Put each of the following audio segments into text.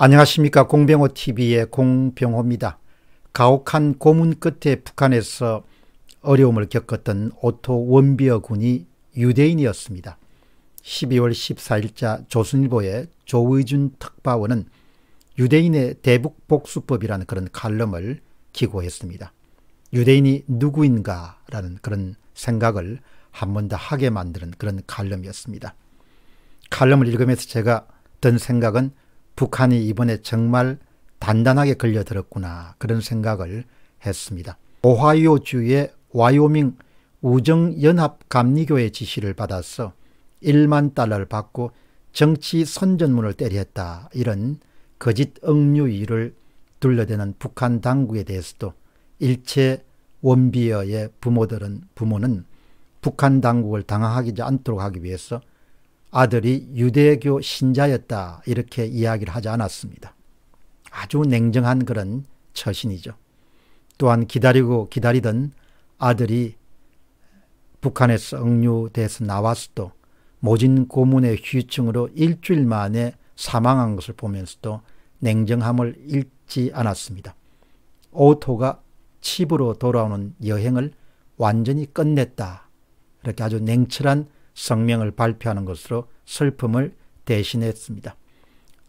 안녕하십니까 공병호 TV의 공병호입니다. 가혹한 고문 끝에 북한에서 어려움을 겪었던 오토 원비어 군이 유대인이었습니다. 12월 14일자 조선일보의 조의준 특파원은 유대인의 대북 복수법이라는 그런 칼럼을 기고했습니다. 유대인이 누구인가라는 그런 생각을 한 번 더 하게 만드는 그런 칼럼이었습니다. 칼럼을 읽으면서 제가 든 생각은 북한이 이번에 정말 단단하게 걸려들었구나 그런 생각을 했습니다. 오하이오주의 와이오밍 우정연합감리교의 지시를 받아서 1만 달러를 받고 정치 선전문을 때리다 이런 거짓 억류위를 둘러대는 북한 당국에 대해서도 일체 원비어의 부모들은 부모는 북한 당국을 당황하지 않도록 하기 위해서 아들이 유대교 신자였다 이렇게 이야기를 하지 않았습니다. 아주 냉정한 그런 처신이죠. 또한 기다리고 기다리던 아들이 북한에서 억류돼서 나왔어도 모진 고문의 휴유증으로 일주일 만에 사망한 것을 보면서도 냉정함을 잃지 않았습니다. 오토가 칩으로 돌아오는 여행을 완전히 끝냈다. 이렇게 아주 냉철한 성명을 발표하는 것으로 슬픔을 대신했습니다.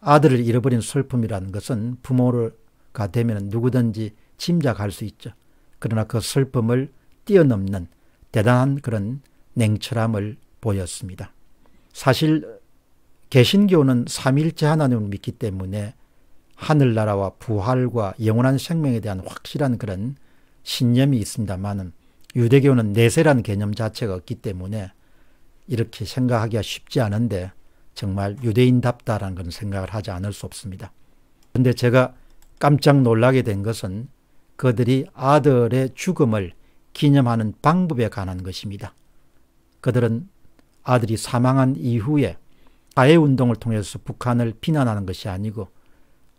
아들을 잃어버린 슬픔이라는 것은 부모가 되면 누구든지 짐작할 수 있죠. 그러나 그 슬픔을 뛰어넘는 대단한 그런 냉철함을 보였습니다. 사실 개신교는 삼일째 하나님을 믿기 때문에 하늘나라와 부활과 영원한 생명에 대한 확실한 그런 신념이 있습니다만 유대교는 내세라는 개념 자체가 없기 때문에 이렇게 생각하기가 쉽지 않은데 정말 유대인답다라는 건 생각을 하지 않을 수 없습니다. 그런데 제가 깜짝 놀라게 된 것은 그들이 아들의 죽음을 기념하는 방법에 관한 것입니다. 그들은 아들이 사망한 이후에 아해운동을 통해서 북한을 비난하는 것이 아니고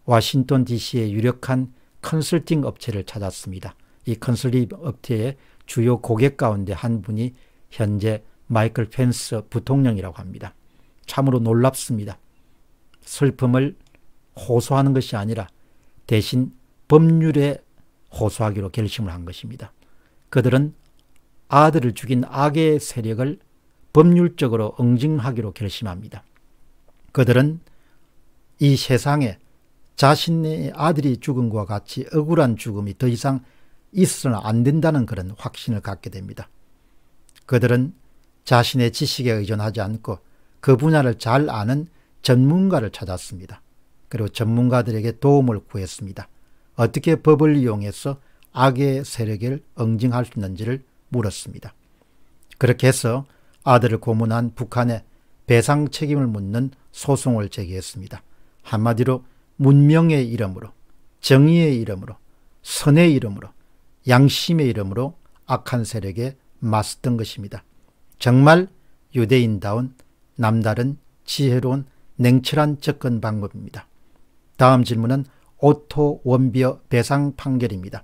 워싱턴 DC의 유력한 컨설팅 업체를 찾았습니다. 이 컨설팅 업체의 주요 고객 가운데 한 분이 현재 마이클 펜스 부통령이라고 합니다. 참으로 놀랍습니다. 슬픔을 호소하는 것이 아니라 대신 법률에 호소하기로 결심을 한 것입니다. 그들은 아들을 죽인 악의 세력을 법률적으로 응징하기로 결심합니다. 그들은 이 세상에 자신의 아들이 죽은 것과 같이 억울한 죽음이 더 이상 있어서는 안 된다는 그런 확신을 갖게 됩니다. 그들은 자신의 지식에 의존하지 않고 그 분야를 잘 아는 전문가를 찾았습니다. 그리고 전문가들에게 도움을 구했습니다. 어떻게 법을 이용해서 악의 세력을 응징할 수 있는지를 물었습니다. 그렇게 해서 아들을 고문한 북한에 배상 책임을 묻는 소송을 제기했습니다. 한마디로 문명의 이름으로, 정의의 이름으로, 선의 이름으로, 양심의 이름으로 악한 세력에 맞섰던 것입니다. 정말 유대인다운 남다른 지혜로운 냉철한 접근 방법입니다. 다음 질문은 오토 원비어 배상 판결입니다.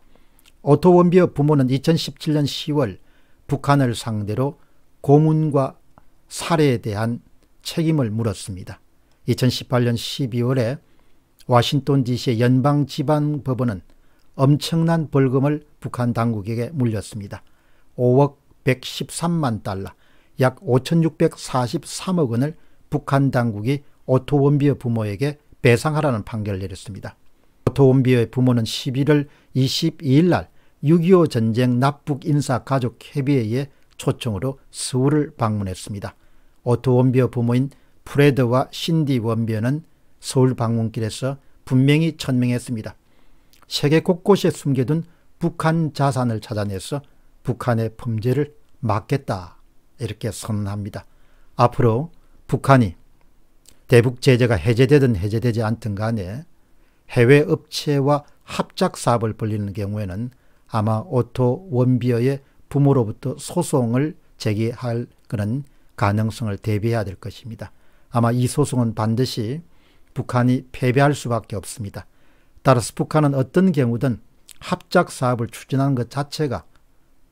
오토 원비어 부모는 2017년 10월 북한을 상대로 고문과 살해에 대한 책임을 물었습니다. 2018년 12월에 와싱턴 DC의 연방지방법원은 엄청난 벌금을 북한 당국에게 물렸습니다. 5억 113만 달러, 약 5,643억 원을 북한 당국이 오토 원비어 부모에게 배상하라는 판결을 내렸습니다. 오토 원비어의 부모는 11월 22일 날6.25 전쟁 납북 인사 가족 협의회의 초청으로 서울을 방문했습니다. 오토 원비어 부모인 프레드와 신디 원비어는 서울 방문길에서 분명히 천명했습니다. 세계 곳곳에 숨겨둔 북한 자산을 찾아내서 북한의 범죄를 막겠다 이렇게 선언합니다. 앞으로 북한이 대북 제재가 해제되든 해제되지 않든 간에 해외 업체와 합작 사업을 벌리는 경우에는 아마 오토 원비어의 부모로부터 소송을 제기할 그런 가능성을 대비해야 될 것입니다. 아마 이 소송은 반드시 북한이 패배할 수밖에 없습니다. 따라서 북한은 어떤 경우든 합작 사업을 추진하는 것 자체가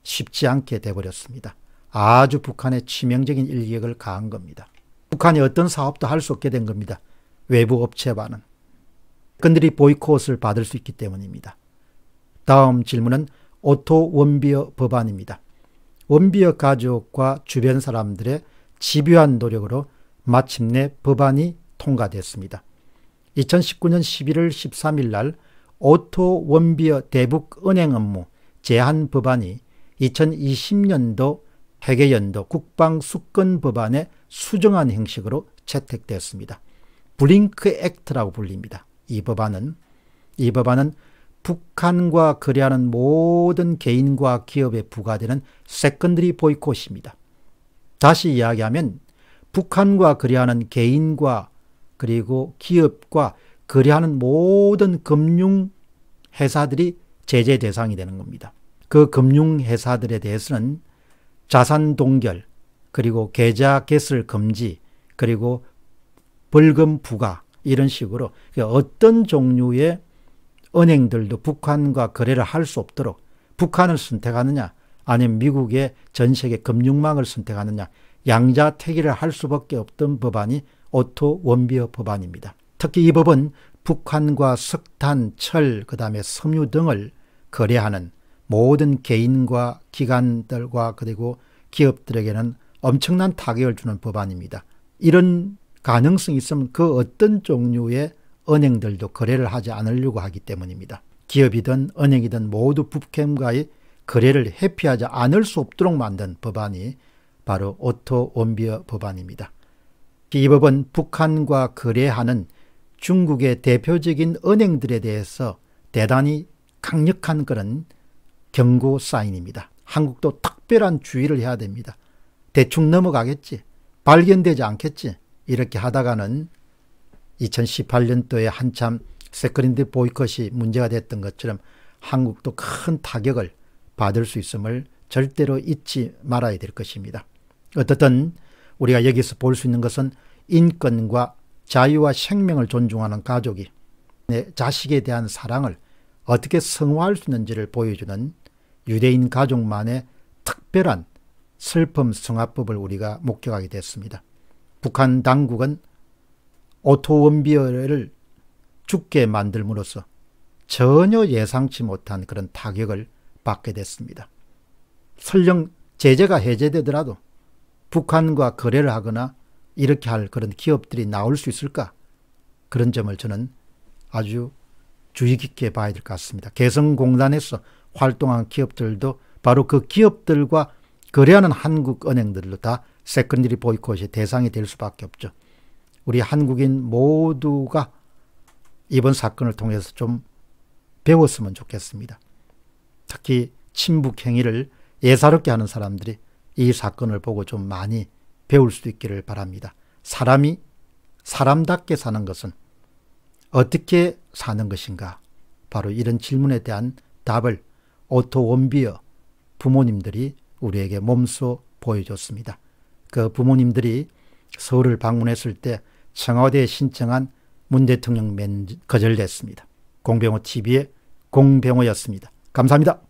쉽지 않게 되버렸습니다 아주 북한에 치명적인 일격을 가한 겁니다. 북한이 어떤 사업도 할 수 없게 된 겁니다. 외부 업체와는. 그들이 보이콧을 받을 수 있기 때문입니다. 다음 질문은 오토 원비어 법안입니다. 원비어 가족과 주변 사람들의 집요한 노력으로 마침내 법안이 통과됐습니다. 2019년 11월 13일 날 오토 원비어 대북은행 업무 제한 법안이 2020년도 해계연도 국방수권 법안의수정안 형식으로 채택되었습니다. 블링크 액트라고 불립니다. 이 법안은 이 법안은 북한과 거래하는 모든 개인과 기업에 부과되는 세컨드리 보이콧입니다. 다시 이야기하면 북한과 거래하는 개인과 그리고 기업과 거래하는 모든 금융 회사들이 제재 대상이 되는 겁니다. 그 금융 회사들에 대해서는 자산 동결, 그리고 계좌 개설 금지, 그리고 벌금 부과 이런 식으로 어떤 종류의 은행들도 북한과 거래를 할 수 없도록 북한을 선택하느냐 아니면 미국의 전 세계 금융망을 선택하느냐 양자태기를 할 수밖에 없던 법안이 오토 원비어 법안입니다. 특히 이 법은 북한과 석탄, 철, 그 다음에 섬유 등을 거래하는 모든 개인과 기관들과 그리고 기업들에게는 엄청난 타격을 주는 법안입니다. 이런 가능성이 있으면 그 어떤 종류의 은행들도 거래를 하지 않으려고 하기 때문입니다. 기업이든 은행이든 모두 북캠과의 거래를 회피하지 않을 수 없도록 만든 법안이 바로 오토 원비어 법안입니다. 이 법은 북한과 거래하는 중국의 대표적인 은행들에 대해서 대단히 강력한 그런 경고 사인입니다. 한국도 특별한 주의를 해야 됩니다. 대충 넘어가겠지. 발견되지 않겠지. 이렇게 하다가는 2018년도에 한참 세컨인드 보이콧이 문제가 됐던 것처럼 한국도 큰 타격을 받을 수 있음을 절대로 잊지 말아야 될 것입니다. 어떻든 우리가 여기서 볼 수 있는 것은 인권과 자유와 생명을 존중하는 가족이 내 자식에 대한 사랑을 어떻게 성화할 수 있는지를 보여주는 유대인 가족만의 특별한 슬픔 성화법을 우리가 목격하게 됐습니다. 북한 당국은 오토원비어를 죽게 만들므로써 전혀 예상치 못한 그런 타격을 받게 됐습니다. 설령 제재가 해제되더라도 북한과 거래를 하거나 이렇게 할 그런 기업들이 나올 수 있을까? 그런 점을 저는 아주 주의 깊게 봐야 될 것 같습니다. 개성공단에서 활동한 기업들도 바로 그 기업들과 거래하는 한국 은행들로 다 세컨드리 보이콧의 대상이 될 수밖에 없죠. 우리 한국인 모두가 이번 사건을 통해서 좀 배웠으면 좋겠습니다. 특히 친북 행위를 예사롭게 하는 사람들이 이 사건을 보고 좀 많이 배울 수 있기를 바랍니다. 사람이 사람답게 사는 것은 어떻게 사는 것인가? 바로 이런 질문에 대한 답을 오토 원비어 부모님들이 우리에게 몸소 보여줬습니다. 그 부모님들이 서울을 방문했을 때 청와대에 신청한 문 대통령 면 거절됐습니다. 공병호 TV의 공병호였습니다. 감사합니다.